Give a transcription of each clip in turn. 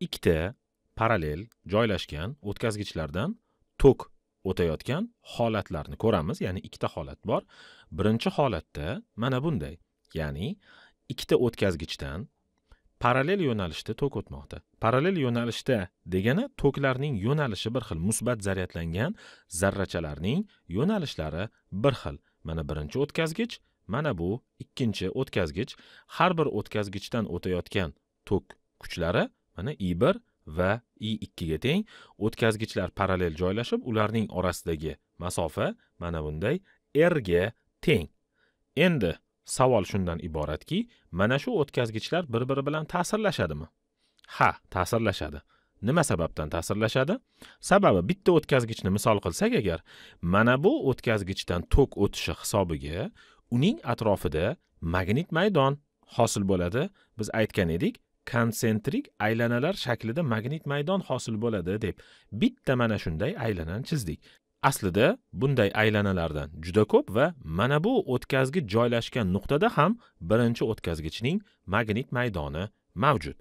ikkita parallel joylashgan o'tkazgichlardan tok o'tayotgan holatlarni ko'ramiz ya'ni ikkita holat bor birinchi holatda mana bunday ya'ni ikkita o'tkazgichdan parallel yo'nalishda tok o'tmoqda parallel yo'nalishda degani toklarning yo'nalishi bir xil musbat zaryadlangan zarrachalarning yo'nalishlari bir xil mana birinchi o'tkazgich mana bu ikkinchi o'tkazgich har bir o'tkazgichdan o'tayotgan tok kuchlari mana i 1 va i 2 ga teng o'tkazgichlar parallel joylashib ularning orasidagi masofa mana bunday r ga teng endi savol shundan iboratki mana shu o'tkazgichlar bir biri bilan ta'sirlashadimi ha ta'sirlashadi nima sababdan ta'sirlashadi sababi bitta o'tkazgichni misol qilsak agar mana bu o'tkazgichdan tok o'tishi hisobiga uning atrofida magnit maydon hosil bo'ladi biz aytgan edik konsentrik aylanalar shaklida magnit maydon hosil bo'ladi deb bitta mana shunday aylanani chizdik aslida bunday aylanalardan juda ko'p va mana bu o'tkazgich joylashgan nuqtada ham birinchi o'tkazgichning magnit maydoni mavjud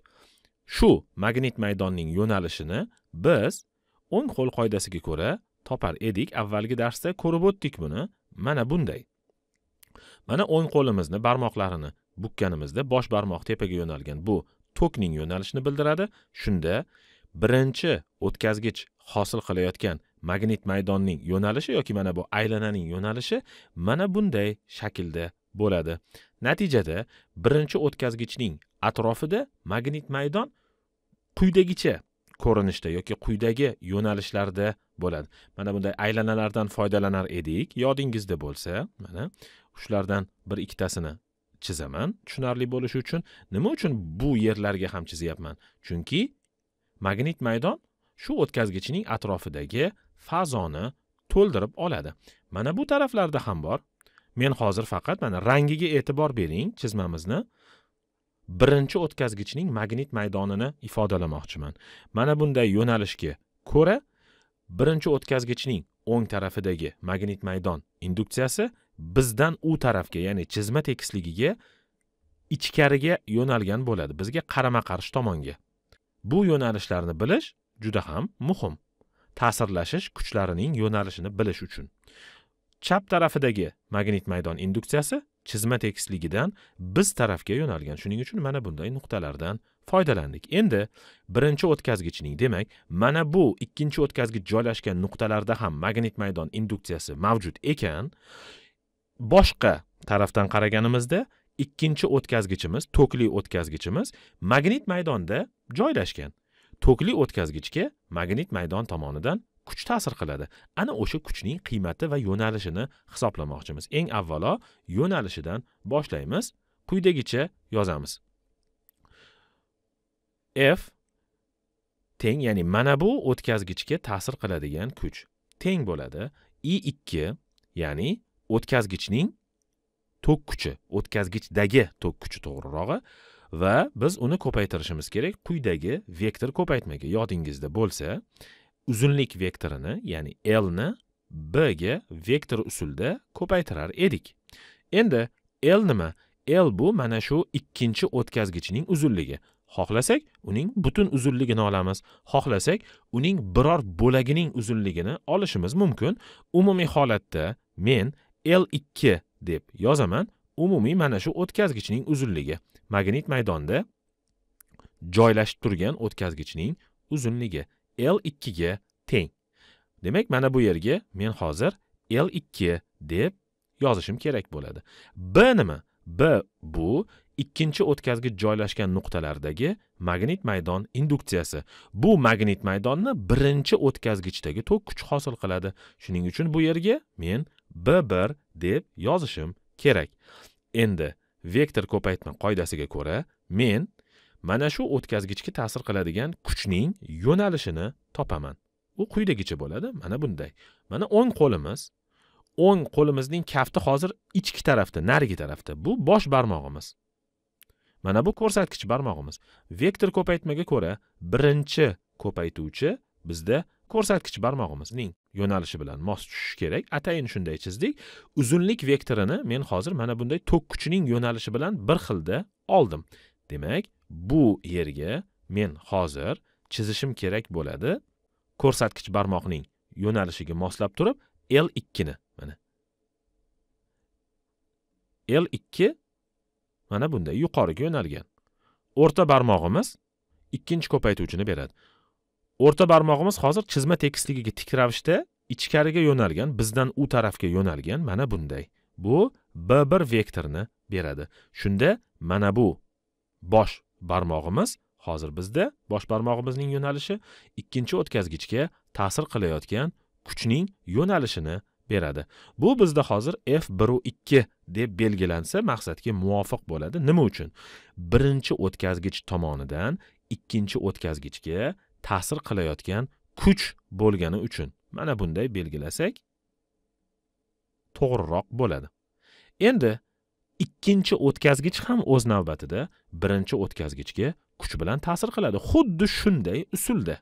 shu magnit maydonning yo'nalishini biz o'ng qo'l qoidasiga ko'ra topar edik avvalgi darsda ko'rib o'tdik buni mana bunday mana o'ng qo'limizni barmoqlarini bukkanimizda bosh barmoq tepaga yo'nalgan bu tokning yo'nalishini bildiradi shunda birinchi o'tkazgich hosil qilayotgan magnit maydonning yo'nalishi yoki mana bu aylananing yo'nalishi mana bunday shaklda bo'ladi natijada birinchi o'tkazgichning atrofida magnit maydon quyidagicha ko'rinishda yoki quyidagi yo'nalishlarda bo'ladi mana bunday aylanalardan foydalanar edik yodingizda bo'lsa mana shulardan bir ikkitasini chizaman tushunarli bo'lishi uchun nima uchun bu yerlarga ham chizyapman chunki magnit maydon shu o'tkazgichning atrofidagi fazoni to'ldirib oladi mana bu taraflarda ham bor men hozir faqat mana rangiga e'tibor bering chizmamizni birinchi o'tkazgichning magnit maydonini ifodalamoqchiman mana bunday yo'nalishga ko'ra birinchi o'tkazgichning o'ng tarafidagi magnit maydon induksiyasi bizdan u tarafga ya'ni chizma tekisligiga ichkariga yo'nalgan bo'ladi bizga qarama qarshi tomonga bu yo'nalishlarni bilish juda ham muhim ta'sirlashish kuchlarining yo'nalishini bilish uchun chap tarafidagi magnit maydon induksiyasi chizma tekisligidan biz tarafga yo'nalgan shuning uchun mana bunday nuqtalardan foydalandik endi birinchi o'tkazgichning demak mana bu ikkinchi o'tkazgich joylashgan nuqtalarda ham magnit maydon induksiyasi mavjud ekan boshqa tarafdan qaraganimizda ikkinchi o'tkazgichimiz tokli o'tkazgichimiz magnit maydonda joylashgan tokli o'tkazgichga magnit maydon tomonidan kuch ta'sir qiladi ana o'sha kuchning qiymati va yo'nalishini hisoblamoqchimiz eng avvalo yo'nalishidan boshlaymiz quyidagicha yozamiz f teng ya'ni mana bu o'tkazgichga ta'sir qiladigan kuch teng bo'ladi i ikki ya'ni o'tkazgichning tok kuchi o'tkazgichdagi tok kuchi to'g'rirog'i va biz uni ko'paytirishimiz kerak quyidagi vektor ko'paytmaga yodingizda bo'lsa uzunlik vektorini ya'ni l ni b ga vektor usulda ko'paytirar edik endi l nima l bu mana shu ikkinchi o'tkazgichning uzunligi xohlasak uning butun uzunligini olamiz xohlasak uning biror bo'lagining uzunligini olishimiz mumkin umumiy holatda men l 2 deb yozaman umumiy mana shu o'tkazgichning uzunligi magnit maydonda joylashib turgan o'tkazgichning uzunligi l 2 ga teng demak mana bu yerga men hozir l 2 deb yozishim kerak bo'ladi b nima b bu ikkinchi o'tkazgich joylashgan nuqtalardagi magnit maydon induksiyasi bu magnit maydonni birinchi o'tkazgichdagi tok kuch hosil qiladi shuning uchun bu yerga men b1 deb yozishim kerak endi vektor ko'paytma qoidasiga ko'ra men mana shu o'tkazgichga ta'sir qiladigan kuchning yo'nalishini topaman u quyidagicha bo'ladi mana bunday mana o'ng qo'limiz o'ng qo'limizning kafti hozir ichki tarafda narigi tarafda bu bosh barmog'imiz mana bu ko'rsatkich barmog'imiz vektor ko'paytmaga ko'ra birinchi ko'paytuvchi bizda ko'rsatkich barmog'imizning yo'nalishi bilan mos tushishi kerak atayin shunday chizdik uzunlik vektorini men hozir mana bunday tok kuchining yo'nalishi bilan bir xilda oldim demak bu yerga men hozir chizishim kerak bo'ladi ko'rsatkich barmoqning yo'nalishiga moslab turib l ikkini mana l ikki mana bunday yuqoriga yo'nalgan o'rta barmog'imiz ikkinchi ko'paytuvchini beradi o'rta barmog'imiz hozir chizma tekisligiga tik ravishda ichkariga yo'nalgan bizdan u tarafga yo'nalgan mana bunday bu b bir vektorni beradi shunda mana bu bosh barmog'imiz hozir bizda bosh barmog'imizning yo'nalishi ikkinchi o'tkazgichga ta'sir qilayotgan kuchning yo'nalishini beradi bu bizda hozir f bir u ikki deb belgilansa maqsadga muvofiq bo'ladi nima uchun birinchi o'tkazgich tomonidan ikkinchi o'tkazgichga ta'sir qilayotgan kuch bo'lgani uchun mana bunday belgilasak to'g'riroq bo'ladi endi ikkinchi o'tkazgich ham o'z navbatida birinchi o'tkazgichga kuch bilan ta'sir qiladi xuddi shunday usulda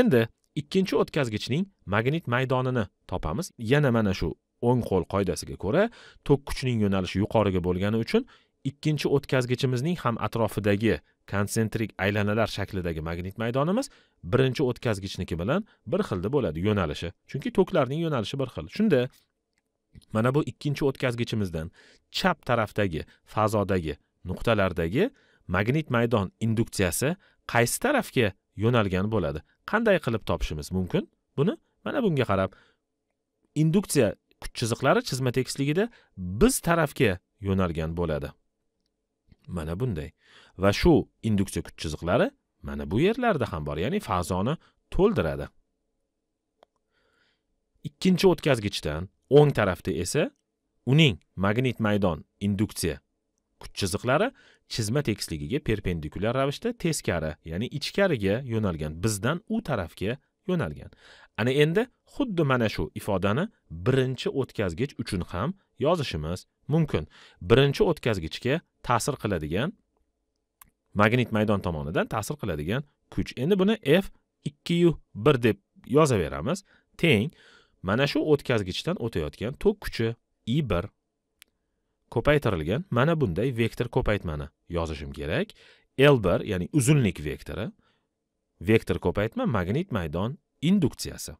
endi ikkinchi o'tkazgichning magnit maydonini topamiz yana mana shu o'ng qo'l qoidasiga ko'ra tok kuchning yo'nalishi yuqoriga bo'lgani uchun ikkinchi o'tkazgichimizning ham atrofidagi konsentrik aylanalar shaklidagi magnit maydonimiz birinchi o'tkazgichniki bilan bir xilda bo'ladi yo'nalishi chunki toklarning yo'nalishi bir xil shunda mana bu ikkinchi o'tkazgichimizdan chap tarafdagi fazodagi nuqtalardagi magnit maydon induksiyasi qaysi tarafga yo'nalgan bo'ladi qanday qilib topishimiz mumkin buni mana bunga qarab induksiya kuch chiziqlari chizma tekisligida biz tarafga yo'nalgan bo'ladi mana bunday va shu induksiya kuch chiziqlari mana bu yerlarda ham bor ya'ni fazoni to'ldiradi ikkinchi o'tkazgichdan o'ng tarafda esa uning magnit maydon induksiya kuch chiziqlari chizma tekisligiga perpendikulyar ravishda teskari ya'ni ichkariga yo'nalgan bizdan u tarafga yo'nalgan ana endi xuddi mana shu ifodani birinchi o'tkazgich uchun ham yozishimiz mumkin birinchi o'tkazgichga ta'sir qiladigan magnit maydon tomonidan ta'sir qiladigan kuch endi buni f ikki u bir deb yozaveramiz teng mana shu o'tkazgichdan o'tayotgan tok kuchi i bir ko'paytirilgan mana bunday vektor ko'paytmani yozishim kerak l bir ya'ni uzunlik vektori vektor ko'paytma magnit maydon induksiyasi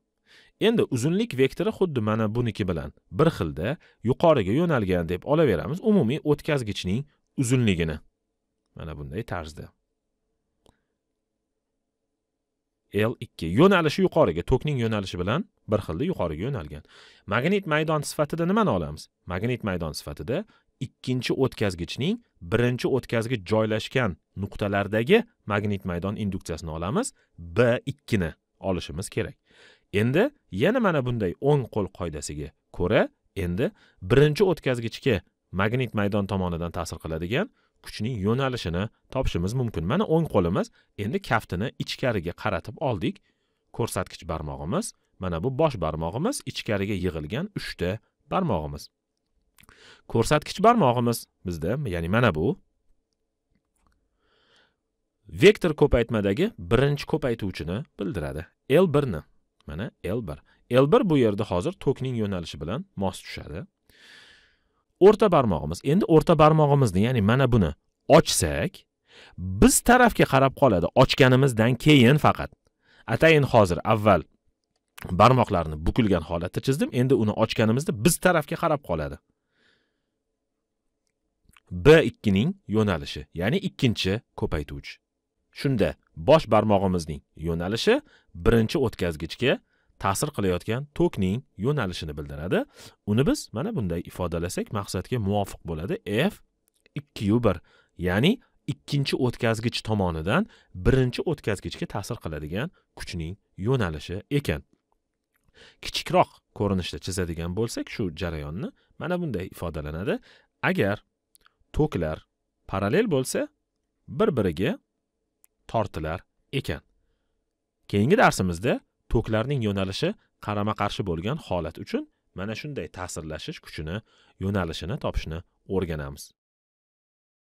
endi uzunlik vektori xuddi mana buniki bilan bir xilda yuqoriga yo'nalgan deb olaveramiz umumiy o'tkazgichning uzunligini mana bunday tarzda l2 yo'nalishi yuqoriga tokning yo'nalishi bilan bir xilda yuqoriga yo'nalgan magnit maydon sifatida nimani olamiz magnit maydon sifatida ikkinchi o'tkazgichning birinchi o'tkazgich joylashgan nuqtalardagi magnit maydon induksiyasini olamiz b 2 ni olishimiz kerak endi yana mana bunday o'ng qo'l qoidasiga ko'ra endi birinchi o'tkazgichga magnit maydon tomonidan ta'sir qiladigan kuchning yo'nalishini topishimiz mumkin mana o'ng qo'limiz endi kaftini ichkariga qaratib oldik ko'rsatkich barmog'imiz mana bu bosh barmog'imiz ichkariga yig'ilgan 3 ta barmog'imiz ko'rsatkich barmog'imiz bizda ya'ni mana bu vektor ko'paytmadagi birinchi ko'paytuvchini bildiradi l 1 ni mana l1 l1 bu yerda hozir tokning yo'nalishi bilan mos tushadi o'rta barmog'imiz endi o'rta barmog'imizni ya'ni mana buni ochsak biz tarafga qarab qoladi ochganimizdan keyin faqat atayin hozir avval barmoqlarni bukilgan holatda chizdim endi uni ochganimizda biz tarafga qarab qoladi b ikkining yo'nalishi ya'ni ikkinchi ko'paytuvchi shunda bosh barmog'imizning yo'nalishi birinchi o'tkazgichga ta'sir qilayotgan tokning yo'nalishini bildiradi uni biz mana bunday ifodalasak maqsadga muvofiq bo'ladi f ikki yu bir ya'ni ikkinchi o'tkazgich tomonidan birinchi o'tkazgichga ta'sir qiladigan kuchning yo'nalishi ekan kichikroq ko'rinishda chizadigan bo'lsak shu jarayonni mana bunday ifodalanadi agar toklar parallel bo'lsa bir biriga tortilar ekan keyingi darsimizda toklarning yo'nalishi qarama qarshi bo'lgan holat uchun mana shunday ta'sirlashish kuchini yo'nalishini topishni o'rganamiz